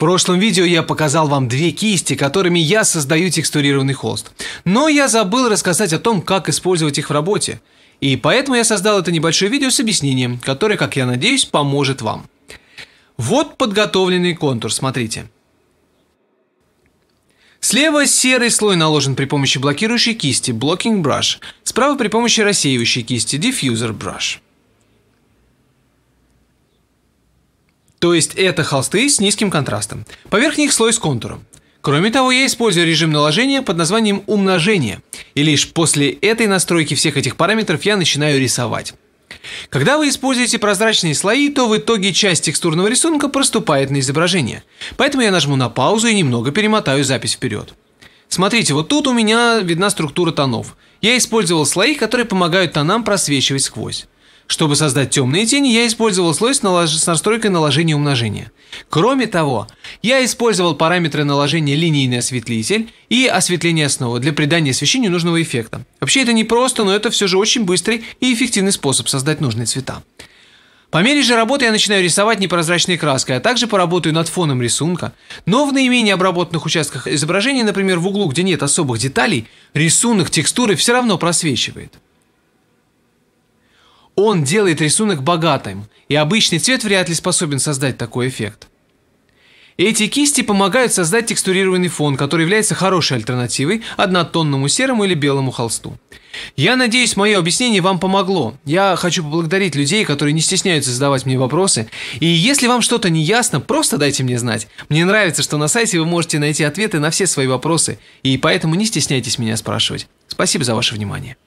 прошлом видео я показал вам две кисти, которыми я создаю текстурированный холст. Но я забыл рассказать о том, как использовать их в работе. И поэтому я создал это небольшое видео с объяснением, которое, как я надеюсь, поможет вам. Вот подготовленный контур, смотрите. Слева серый слой наложен при помощи блокирующей кисти Blocking Brush, справа при помощи рассеивающей кисти Diffuser Brush. То есть это холсты с низким контрастом. Поверх них слой с контуром. Кроме того, я использую режим наложения под названием умножение. И лишь после этой настройки всех этих параметров я начинаю рисовать. Когда вы используете прозрачные слои, то в итоге часть текстурного рисунка проступает на изображение. Поэтому я нажму на паузу и немного перемотаю запись вперед. Смотрите, вот тут у меня видна структура тонов. Я использовал слои, которые помогают тонам просвечивать сквозь. Чтобы создать темные тени, я использовал слой с, налож... с настройкой наложения и умножения. Кроме того, я использовал параметры наложения линейный осветлитель и осветление основы для придания освещению нужного эффекта. Вообще это не просто, но это все же очень быстрый и эффективный способ создать нужные цвета. По мере же работы я начинаю рисовать непрозрачной краской, а также поработаю над фоном рисунка. Но в наименее обработанных участках изображения, например, в углу, где нет особых деталей, рисунок текстуры все равно просвечивает. Он делает рисунок богатым, и обычный цвет вряд ли способен создать такой эффект. Эти кисти помогают создать текстурированный фон, который является хорошей альтернативой однотонному серому или белому холсту. Я надеюсь, мое объяснение вам помогло. Я хочу поблагодарить людей, которые не стесняются задавать мне вопросы. И если вам что-то не ясно, просто дайте мне знать. Мне нравится, что на сайте вы можете найти ответы на все свои вопросы, и поэтому не стесняйтесь меня спрашивать. Спасибо за ваше внимание.